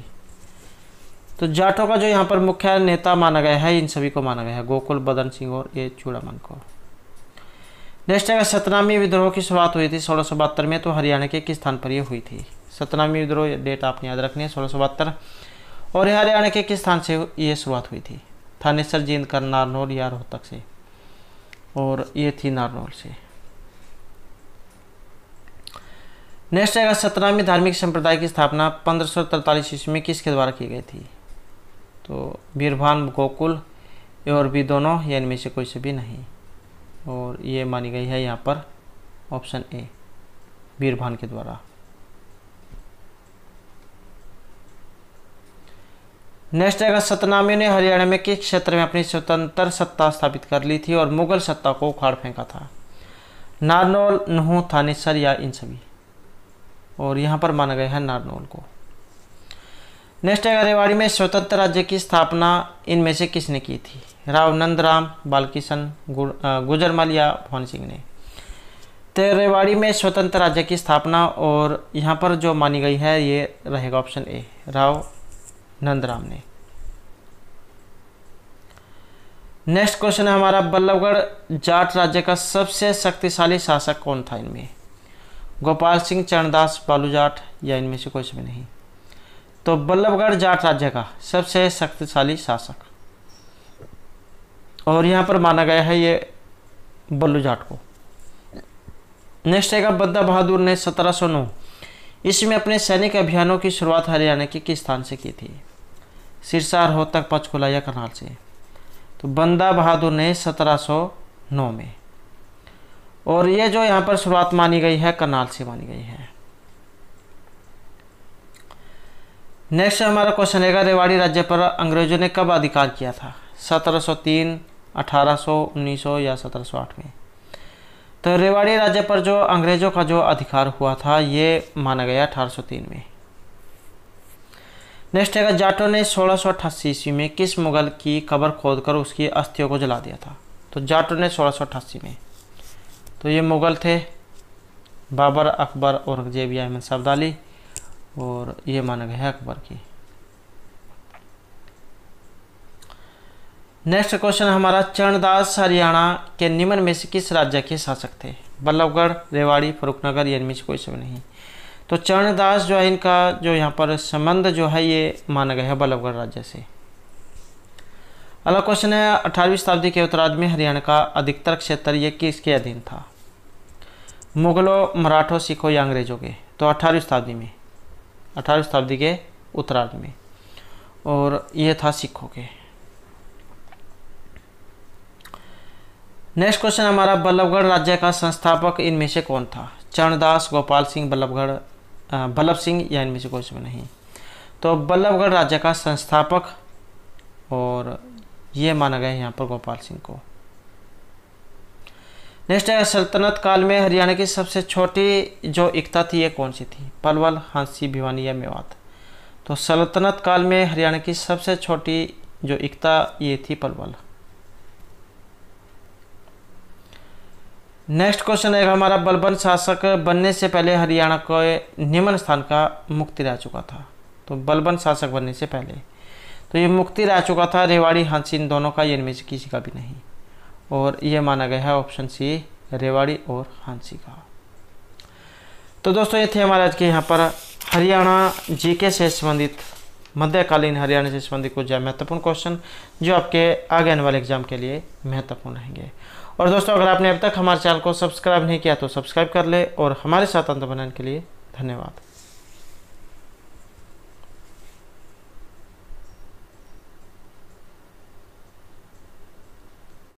तो जाटों का जो यहाँ पर मुख्य नेता माना गया है इन सभी को माना गया है गोकुल बदन सिंह और ये चूड़ामन को नेक्स्ट है सतनामी विद्रोह की शुरुआत हुई थी सोलह में तो हरियाणा के किस स्थान पर यह हुई थी सतनामी विद्रोह डेट आपने याद रखनी है सोलह और हरियाणा के किस स्थान से ये शुरुआत हुई थी थानेसर जींद कर नारनौल या रोहतक से और ये थी नारनौल से नेक्स्ट आएगा सत्रहवीं धार्मिक संप्रदाय की स्थापना पंद्रह सौ ईस्वी में किसके द्वारा की गई थी तो बीरभान गोकुल और भी दोनों या इनमें से कोई से भी नहीं और ये मानी गई है यहाँ पर ऑप्शन ए बीरभान के द्वारा नेक्स्ट आएगा सतनामियों ने हरियाणा में किस क्षेत्र में अपनी स्वतंत्र सत्ता स्थापित कर ली थी और मुगल सत्ता को उखाड़ फेंका था नारनौल नहू थानेसर या इन सभी और यहाँ पर माना गया है नारनौल को नेक्स्ट है रेवाड़ी में स्वतंत्र राज्य की स्थापना इनमें से किसने की थी राव नंदराम बालकिशन गुजरमल या भवन सिंह ने तो रेवाड़ी में स्वतंत्र राज्य की स्थापना और यहाँ पर जो मानी गई है ये रहेगा ऑप्शन ए राव नंदराम ने नेक्स्ट क्वेश्चन है हमारा बल्लभगढ़ जाट राज्य का सबसे शक्तिशाली शासक कौन था इनमें गोपाल सिंह चरणदास बालू जाट या इनमें से कोई भी नहीं तो बल्लभगढ़ जाट राज्य का सबसे शक्तिशाली शासक और यहाँ पर माना गया है ये बल्लू जाट को नेक्स्ट है बद्दा बहादुर ने 1709 इसमें अपने सैनिक अभियानों की शुरुआत हरियाणा के किस स्थान से की थी सिरसा रोहतक पंचकुला या करनाल से तो बंदा बहादुर ने 1709 में और ये जो यहाँ पर शुरुआत मानी गई है करनाल से मानी गई है नेक्स्ट हमारा क्वेश्चन रहेगा रेवाड़ी राज्य पर अंग्रेजों ने कब अधिकार किया था 1703, 1800, 1900 या 1708 में तो रेवाड़ी राज्य पर जो अंग्रेजों का जो अधिकार हुआ था ये माना गया 1803 में नेक्स्ट है जाटों ने सोलह ईस्वी में किस मुगल की कबर खोदकर उसकी अस्थियों को जला दिया था तो जाटों ने सोलह में तो ये मुग़ल थे बाबर अकबर और जेबिया अहमद सबदाली और ये माना गया है अकबर की नेक्स्ट क्वेश्चन हमारा चरणदास हरियाणा के निम्न में से किस राज्य के शासक थे बल्लभगढ़ रेवाड़ी फरुखनगर या इनमें से कोई सब नहीं तो चरणदास जो है इनका जो यहाँ पर संबंध जो है ये माना गया है बल्लभगढ़ राज्य से अगला क्वेश्चन है अठारहवीं शताब्दी के उत्तराध में हरियाणा का अधिकतर क्षेत्र ये किसके अधीन था मुगलों मराठों सिखों या अंग्रेज़ों के तो अठारहवीं शताब्दी में अठारहवीं शताब्दी के उत्तरार्ध में और यह था सिखों के नेक्स्ट क्वेश्चन हमारा बल्लभगढ़ राज्य का संस्थापक इनमें से कौन था चरणदास गोपाल सिंह बल्लभगढ़ बल्लभ सिंह या इनमें से कोई नहीं तो बल्लभगढ़ राज्य का संस्थापक और ये माना गया यहाँ पर गोपाल सिंह को नेक्स्ट है सल्तनत काल में हरियाणा की सबसे छोटी जो एकता थी ये कौन सी थी पलवल हांसी भिवानी या मेवात तो सल्तनत काल में हरियाणा की सबसे छोटी जो एकता ये थी पलवल नेक्स्ट क्वेश्चन है हमारा बलबन शासक बनने से पहले हरियाणा को निम्न स्थान का मुक्ति रह चुका था तो बलबन शासक बनने से पहले तो ये मुक्ति रह चुका था रेवाड़ी हांसी इन दोनों का ये इनमें से किसी का भी नहीं और ये माना गया है ऑप्शन सी रेवाड़ी और हांसी का तो दोस्तों ये थे हमारे आज के यहाँ पर हरियाणा जीके से संबंधित मध्यकालीन हरियाणा से संबंधित कुछ ज्यादा महत्वपूर्ण क्वेश्चन जो आपके आगे आने वाले एग्जाम के लिए महत्वपूर्ण रहेंगे और दोस्तों अगर आपने अब तक हमारे चैनल को सब्सक्राइब नहीं किया तो सब्सक्राइब कर ले और हमारे साथ अंत बनाने के लिए धन्यवाद